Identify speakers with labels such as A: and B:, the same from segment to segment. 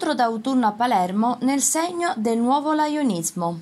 A: scontro d'autunno a Palermo nel segno del nuovo laionismo.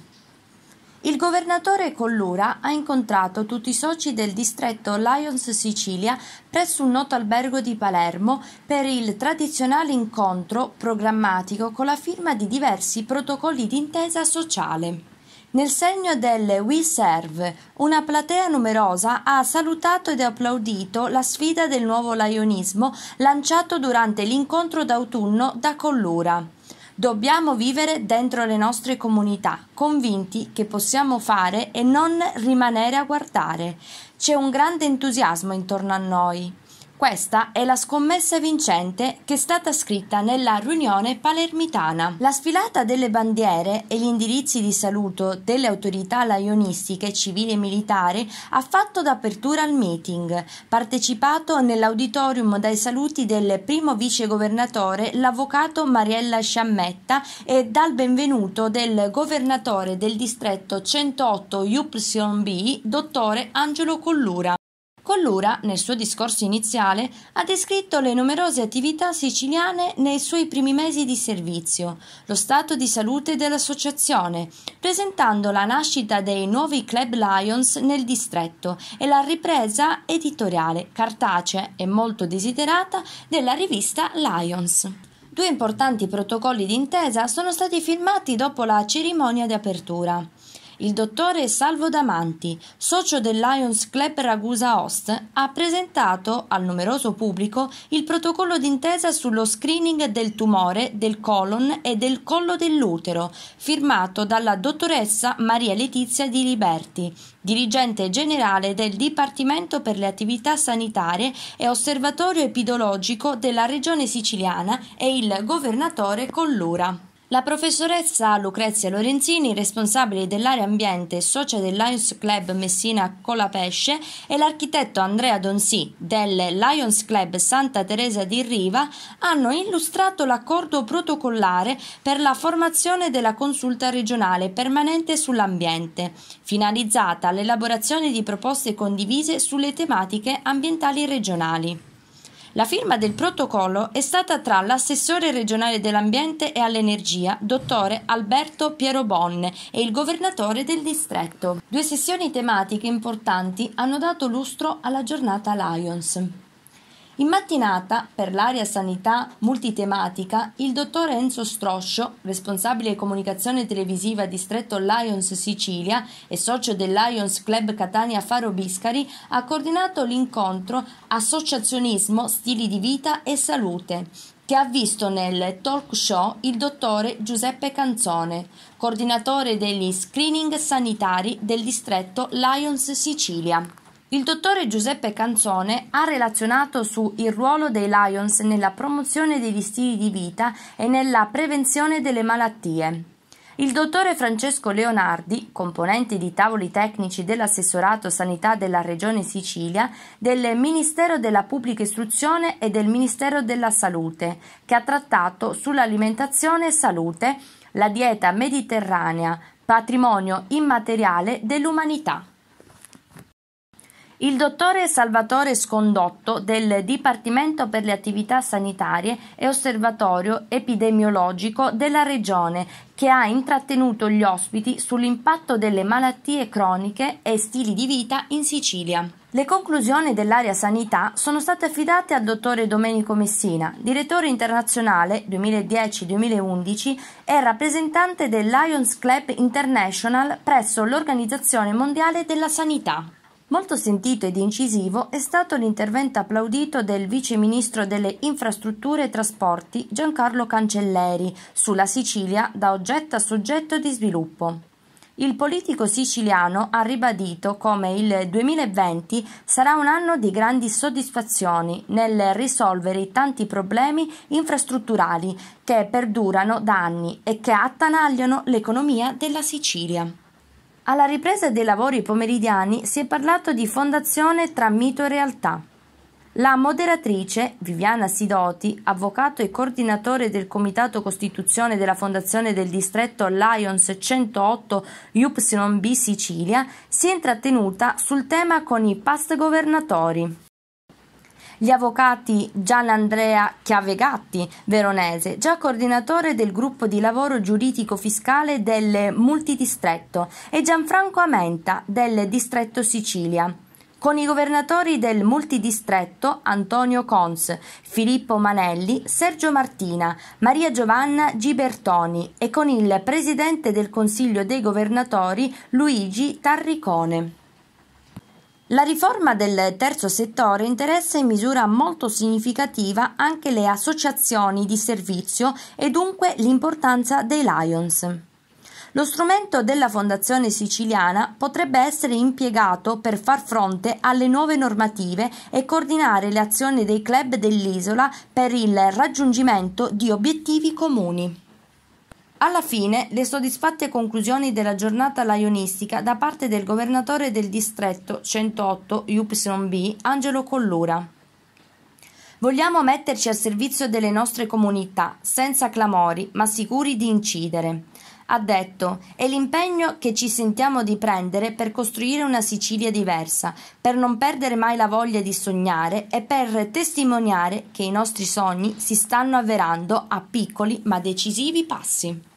A: Il governatore Collura ha incontrato tutti i soci del distretto Lions Sicilia presso un noto albergo di Palermo per il tradizionale incontro programmatico con la firma di diversi protocolli d'intesa sociale. Nel segno del We Serve, una platea numerosa ha salutato ed applaudito la sfida del nuovo laionismo lanciato durante l'incontro d'autunno da Collura. Dobbiamo vivere dentro le nostre comunità, convinti che possiamo fare e non rimanere a guardare. C'è un grande entusiasmo intorno a noi. Questa è la scommessa vincente che è stata scritta nella riunione palermitana. La sfilata delle bandiere e gli indirizzi di saluto delle autorità laionistiche, civili e militari ha fatto d'apertura al meeting, partecipato nell'auditorium dai saluti del primo vicegovernatore, l'avvocato Mariella Sciammetta, e dal benvenuto del governatore del distretto 108 Upsilon B, dottore Angelo Collura. Collura, nel suo discorso iniziale, ha descritto le numerose attività siciliane nei suoi primi mesi di servizio, lo stato di salute dell'associazione, presentando la nascita dei nuovi Club Lions nel distretto e la ripresa editoriale cartacea e molto desiderata della rivista Lions. Due importanti protocolli d'intesa sono stati firmati dopo la cerimonia di apertura. Il dottore Salvo Damanti, socio del Lions Club Ragusa Host, ha presentato al numeroso pubblico il protocollo d'intesa sullo screening del tumore del colon e del collo dell'utero, firmato dalla dottoressa Maria Letizia Di Liberti, dirigente generale del Dipartimento per le attività sanitarie e osservatorio epidologico della Regione Siciliana e il governatore Collura. La professoressa Lucrezia Lorenzini, responsabile dell'area ambiente e socia del Lions Club Messina Colapesce, e l'architetto Andrea Donsi del Lions Club Santa Teresa di Riva hanno illustrato l'accordo protocollare per la formazione della consulta regionale permanente sull'ambiente, finalizzata all'elaborazione di proposte condivise sulle tematiche ambientali regionali. La firma del protocollo è stata tra l'assessore regionale dell'ambiente e all'energia, dottore Alberto Piero e il governatore del distretto. Due sessioni tematiche importanti hanno dato lustro alla giornata Lions. In mattinata, per l'area sanità multitematica, il dottor Enzo Stroscio, responsabile comunicazione televisiva distretto Lions Sicilia e socio del Lions Club Catania Faro Biscari, ha coordinato l'incontro Associazionismo, stili di vita e salute, che ha visto nel talk show il dottore Giuseppe Canzone, coordinatore degli screening sanitari del distretto Lions Sicilia. Il dottore Giuseppe Canzone ha relazionato su il ruolo dei Lions nella promozione degli stili di vita e nella prevenzione delle malattie. Il dottore Francesco Leonardi, componente di tavoli tecnici dell'assessorato sanità della Regione Sicilia, del Ministero della Pubblica Istruzione e del Ministero della Salute, che ha trattato sull'alimentazione e salute, la dieta mediterranea, patrimonio immateriale dell'umanità. Il dottore Salvatore Scondotto del Dipartimento per le attività sanitarie e osservatorio epidemiologico della Regione che ha intrattenuto gli ospiti sull'impatto delle malattie croniche e stili di vita in Sicilia. Le conclusioni dell'area sanità sono state affidate al dottore Domenico Messina, direttore internazionale 2010-2011 e rappresentante del Lions Club International presso l'Organizzazione Mondiale della Sanità. Molto sentito ed incisivo è stato l'intervento applaudito del vice ministro delle Infrastrutture e Trasporti Giancarlo Cancelleri sulla Sicilia da oggetto a soggetto di sviluppo. Il politico siciliano ha ribadito come il 2020 sarà un anno di grandi soddisfazioni nel risolvere i tanti problemi infrastrutturali che perdurano da anni e che attanagliano l'economia della Sicilia. Alla ripresa dei lavori pomeridiani si è parlato di fondazione tra mito e realtà. La moderatrice, Viviana Sidoti, avvocato e coordinatore del Comitato Costituzione della Fondazione del Distretto Lions 108 YB Sicilia, si è intrattenuta sul tema con i past governatori gli avvocati Gian Andrea Chiavegatti, veronese, già coordinatore del gruppo di lavoro giuridico-fiscale del Multidistretto, e Gianfranco Amenta del Distretto Sicilia con i governatori del multidistretto Antonio Cons, Filippo Manelli, Sergio Martina, Maria Giovanna Gibertoni e con il presidente del Consiglio dei governatori Luigi Tarricone. La riforma del terzo settore interessa in misura molto significativa anche le associazioni di servizio e dunque l'importanza dei Lions. Lo strumento della Fondazione siciliana potrebbe essere impiegato per far fronte alle nuove normative e coordinare le azioni dei club dell'isola per il raggiungimento di obiettivi comuni. Alla fine, le soddisfatte conclusioni della giornata laionistica da parte del governatore del distretto 108 YB, Angelo Collura. Vogliamo metterci al servizio delle nostre comunità, senza clamori, ma sicuri di incidere. Ha detto, è l'impegno che ci sentiamo di prendere per costruire una Sicilia diversa, per non perdere mai la voglia di sognare e per testimoniare che i nostri sogni si stanno avverando a piccoli ma decisivi passi.